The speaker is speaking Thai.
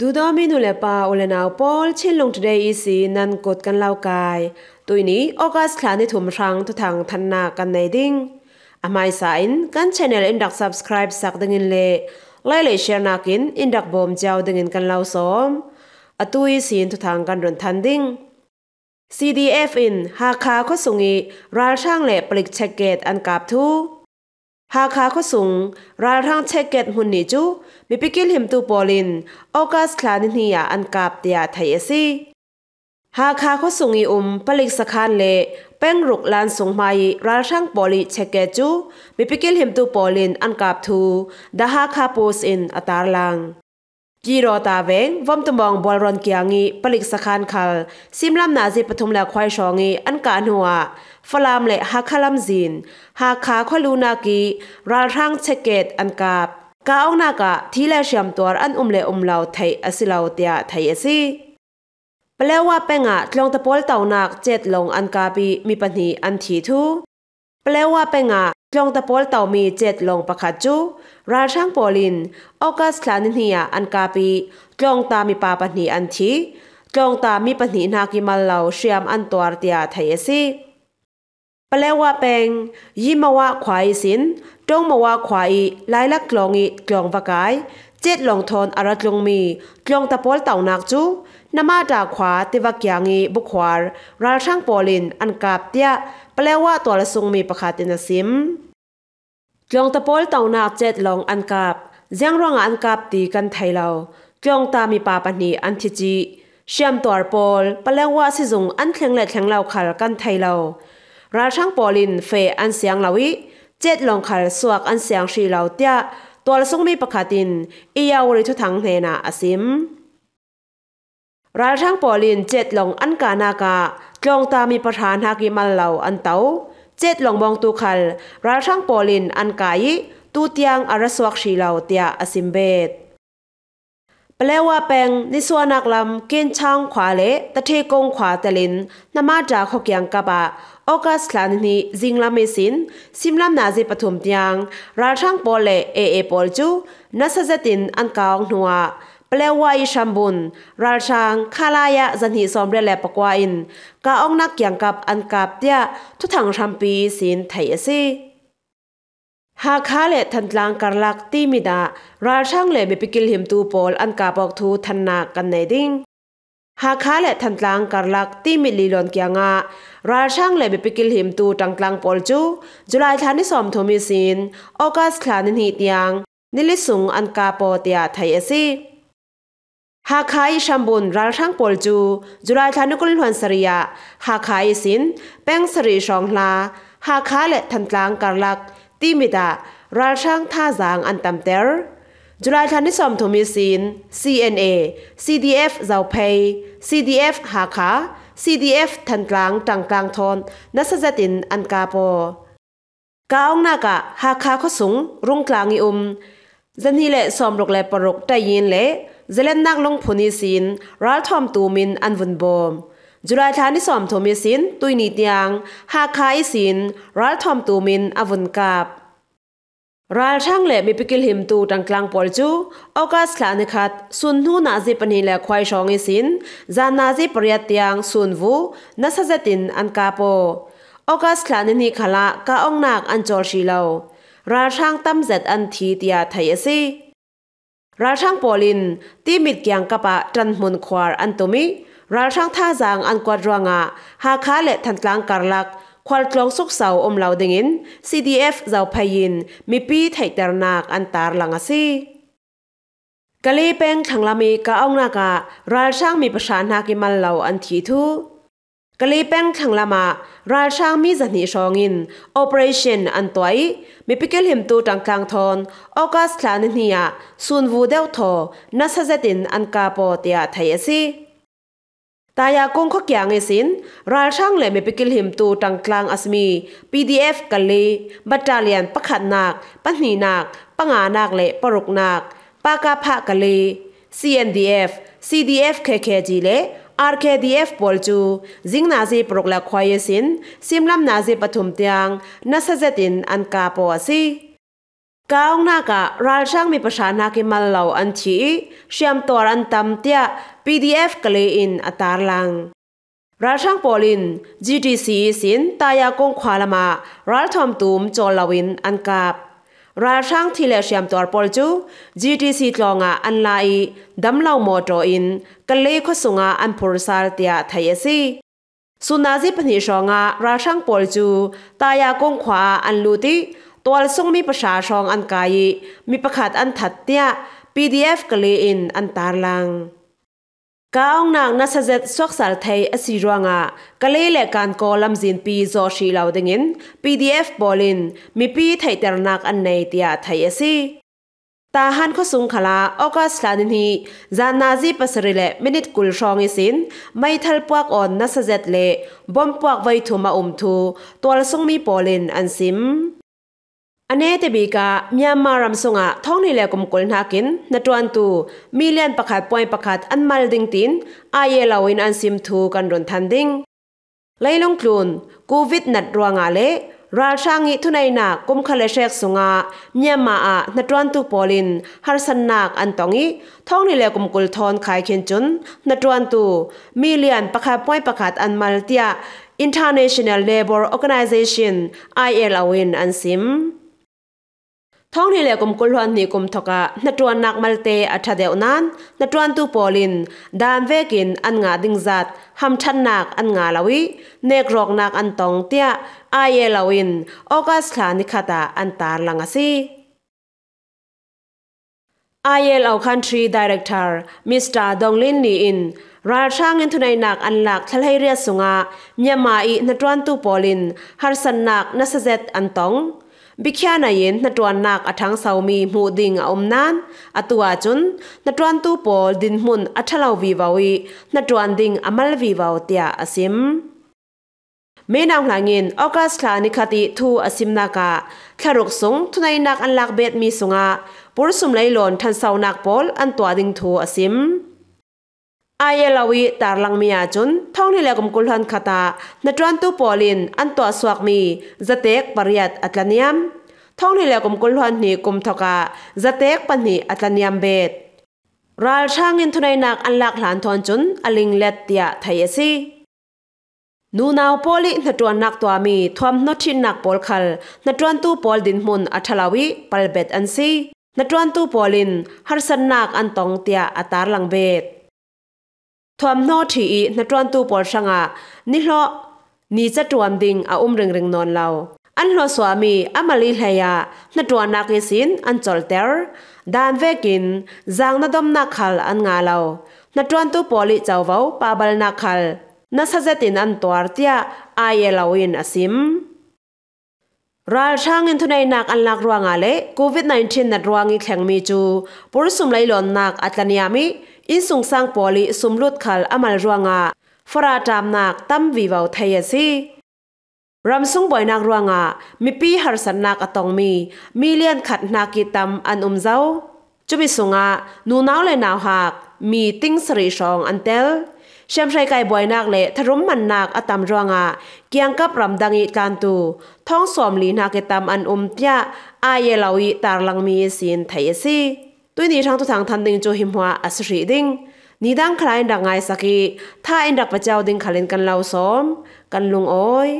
ดูดอมีนุเลปาโอเลนาวปอลเช่นลงทเดอีสีนันกดกันเล่ากายตัวนี้ออกัสคลานนถุมรังทุทางทันนากันในดิ้งอามายสายนกันชแนลอินดักซับสคริปสักดึงินเลไล่เลยแชร์นักินอินดักบอมเจ้าดึงินกันเล่าสอมอตุยสีนทุทางกันรนทันดิ้ง CDF in หาคาุสุงีราช่างเล่ปลิกเชเกตอันกาบทูหาคาคุสูงรายท่างเชเกตหุ่นนิจูมีปิกิลหิมตูปอลินออกัสคลานินียอันกาบเตียไทยซีหาคาคุสูงอีอุมปลิกสคานเลเป้งรุกลานสงไมรายท่างปอลิเชเกตจูมีปิกิลหิมตูปอลินอันกาบทูดาหาคาโปสอินอัตารลังยีโรตาเวงวอมตมองบอลรอนเกียงีปลิกสคานคัลซิมลำนาจิปทุมและควายชองีอันกานหัวฟลามและฮักคลัมจินฮักขาคลูนากี ราลรังเชเกตอันกาบกาองนากะทีแลเชียมตัวอันอุมเลอุมเลาไทยอสิเลาเตียไทยอสีเปลว่าเป็งอะลองตะโพลเต่านักเจ็ดลงอันกาบีมีปัญหาอันทีทูปลว่าเป็นอะลงตะโพลเต่ามีเจ็ดลงประคัจูราช่างโอลินออกัสลานิเนียอันกาปีจงตามีปาปัีอันทีจงตามีปัีนากิมาเหล่าเชียมอันตัวเตียไทยซีแปลว่าเป็นยิมาวะควายสินจงมาวะควายลายลักลองอีกลองวากายเจ็ดลงทนอารัตลงมีจงตะโพลเต่านักจูนามาดาขวาติวักยางีบุควารราช่างปอลินอันกาบเตียแปลว่าตัวละทรงมีประคาตินสิมจงตะโพลเต่านาเจ็ดลองอันกาบเจียงร้องอันกาบตีกันไทยเราจงตามีปาปนีอันทิจิเชียมตัวปอลแปลว่าสิจงอันแข็งแรลแข็งเราขัดกันไทยเรารัช่างปอลินเฟอันเสียงเราวิเจ็ดลองขัดสวกอันเสียงชีเราเตียตัวละทรงมีประคาตินอียาวริทุทังเนนาอสิมรายทั้งปอลินเจ็ดหลงอันกานากาจองตามีประธานฮากิมันเหล่าอันเตาเจ็ดหลงบองตูคัลรายทั้งปอลินอันกายตูเตียงอารสวักชีเหล่าเตียอสิมเบตเปลว่าแปงนิสวนักลำเกินช่างขวาเละตะเทกงขวาตะลินนามาจากขกยังกะบะโอกาสลานนีซิงลาเมสินซิมลำนาจิปฐุมเตียงราช่างปอเลเอเอปอลจูนัสเซตินอันกาวนัวปลวัยชัมบุนราชางคาลายะจันหิซอมเรลแลปกวาอินกาองนักเกี่ยงกับอันกับเตียทุถังชัมปีสินไทยซีหากคาเลทันตลางการลักตีมิดาราชัางเลเบปิกิลหิมตูปอลอันกาบอกทูทันนากันในดิ้งหากคาเลทันตลางการลักตีมิลีลอนเกียงะราชัางเลเบปิกิลหิมตูตังตลางปอลจูจุลายทานิสอมทมิสินออกัสคลานินฮิตียงนิลิสุงอันกาโปเตียไทยเอซีหากขายชัมบุญรัลชัางปอลจูจุลาธทานุกุลหวนสริยะหากขายสินแป้งสรีชองลาหากขาและทันตลางการลักตีมิดารัลช่างท่าจางอันตำเตอร์จุลาธทานิสอมทมิสิน CNA CDF เจ้าเพย CDF หาขา CDF ทันตลางตังกลางทอนนัสจตินอันกาโปกาองนากะหาขาขสุงรุ่งกลางอิอุมจันทีเลสอมรกแลปรกได้ยินเลเจเลนนักลงพนิสินรัลทอมตูมินอันวุนบอมจุฬาธานิสอมโทมิสินตุยนิตียงฮากคาอิสินรัลทอมตูมินอันวุนกาบรัลช่างเล่มีปิกิลหิมตูดังกลางปอลจูโอกาสลานิคัดสุนหูนาจิปนิเลควายชองอิสิน จานาจิปริยตยังสุนวูนัสเซตินอันกาโปโอกาสลานินิคละกาองนักอันจอลชีเลารัลช่างตั้มเซตอันทีตยาไทยสีราช่างปอลินที่มิดเกียงกะปะจันมุนควารอันตุมิราช่างท่าจางอันกวาดรวงะหาคาเลทันกลางการลักควาลกลองสุกเสาอมเหลาดิงิน CDF เจ้าพยินมีปีไทยตรนักอันตารลังอซีกะลีเป็งขังลามีกะองนากะราลช่างมีประชานากิมันเหลาอันทีทูกลีแป้งขังละมาราช่างมีจันิชองินโอเปอเรชั่นอันตัวมีพิกลิมตูตังกลางทอนออกัสลานเนียสุนวูเดลทอนัสเซตินอันกาโปเตียไทยซีตายากงขกยางเอสินราช่างเลยมีพิกลิมตูตังกลางอัสมี PDF กลีบัตตาเลียนปะขัดนักปัหนีนักปังานักเละปรุกนักปากาพะกลี CNDF CDF KKG เล RKDF bol chu jing na ji prokla khwaye sin simlam na ji pathum tiang na sajatin an ka po asi kaung na ka ral sang mi pasan na ki mal lo an chi siam tor an tam tia PDF kale in atar lang ral sang polin GTC sin taya kong khwalama ral thom tum cholawin an kap ราช่างทีเลเชียมตัวปอลจู GTC ตลองาอันไลดัมเล่ามอตออินกันเลขสุงาอันพูรสารเตียไทยซีสุนาจิปนิชองาราช่างปอลจูตายากงขวาอันลูติตัวส่งมีประชาชองอันกายมีประคาดอันถัดเตีย PDF กเลอินอันตารลัง kaung nang na sajet sok sal thei asiruanga kalele kan ko lamjin pi zo shi laudengin pdf bolin mi pi thei ternak an nei tia thei asi ta han kho sung khala august lanin hi zan na ji pasrile minute kul rong isin mai thal puak on na sajet le bom puak vai thuma um thu tol sung mi polin an sim อันนี้แต่บีกามียมารมสงะท้องนี่แหละกมกลนักินนัดวันตูมิเลียนประคาดป่วยประคาดอันมาลดิงตินอายเลาวินอันซิมทูกันรนทันดิงไล่ลงกลุนโควิดนัดรวงาเลราชางิทุนัยนักุมคาเลเชกสงะเมียมาอะนัดวันตูปอลินฮาร์สันนักอันตองิท้องนี่แหละกมกลทอนขายเขียนจุนนัดวันตูมิเลียนประคาดป่วยประคาดอันมาลเตีย International Labour Organization ILON อันซิมท้องนี่แหละกมกุลวันนี่กมทกะนัดวนนักมัลเตอัชเดียวนั้นนัดวนตูปอลินดานเวกินอันงาดิงจัดหำชันนักอันงาลาวิเนกรอกนักอันตองเตียอายเยลาวินออกัสลานิคตาอันตาลังซี IL our country director Mr. Donglin Ni in ra chang in t h u น a i น a k a ั lak thalhai ria sunga myama i n a t w วนตูปอลินฮาร์ a n น a k na s a เซตอันตอง Bikhana yen na tuan nak athang saumi mu ding om nan atua chun na tuan tu pol din mun athalau vi wawi na tuan ding amal vi waw tia asim me naw hlangin august la ni khati thu asim naka tharok song thunai nak an lak bet mi sunga pursum lai lon than sau nak pol an tua ding thu asim อาเยลาวีตารังมียาจุนท่องนี่แหละกุมกุลหันคาตาในจวนตูปอลินอันตัวสวกมีจะเตกปริยัดอัตลานิยมท่องนี่แหละกุมกุลหันนี่กุมทกะจะเตกปันนี่อัตลานิยมเบดรัลช่างเงินทุนในนักอันหลักหลานทอนจุนอลิงเลตเตียไทยซีนูนาวโอลินจวนนักตัวมีทวมนชินนักปอลคัลณจวนตูปอลดินมุนอัทลาวีปัลเบดอันซีณจวนตูปอลินฮาร์สันนักอันตองเตียอัตารังเบดทวมโนทีนัดรนตูปอสังอะนิลเลนี่จะตรวมดิงอาอุ้มเริงเริงนอนเราอันลสวามีอามาลีเฮียนัดรวนนักสินอันจอลเตอร์ดานเวกินจางนัดดมนักขัลอันงาเรานัดรวนตูปอลิเจ้าวาวปาบลนักขัลนัสเจตินอันตัวรเตียอายเลาวินอสิมรัลช่างอินทุนในนักอันนักรวงอะไรโควิด -19 นัดรวงอีแข่งมีจูปุรุสุมไลลอนนักอัตลนิยามีอินสุงสร้างปอลิสุมลุดขัลอมัลรวงาฟราจามนักตั้มวีวาวไทยซีรำสุงบอยนักรวงามีปีหรสันนักอตองมี มีเลียนขัดนากิตำมอันอุมเจ้าจุบิสุงานูนาวเลยนาวหากมีติ้งสรีชองอันเตลเชมชชยไก่บอยนักเละทรุมมันนักอตามรวงาเกียงกับรำดังอีการตูท้องสวมลีนากิตำมอันอุมเตียอาเยลาวีตาลังมีสินไทยซีตุยนี่ช่างตัวทางทันดิงจูหิมหัวอัศรีดิงนี่ดังคลายดังไงสักีถ้าเอ็นดักประเจ้าดิงขลินกันเล่าซ้อมกันลุงโอ้ย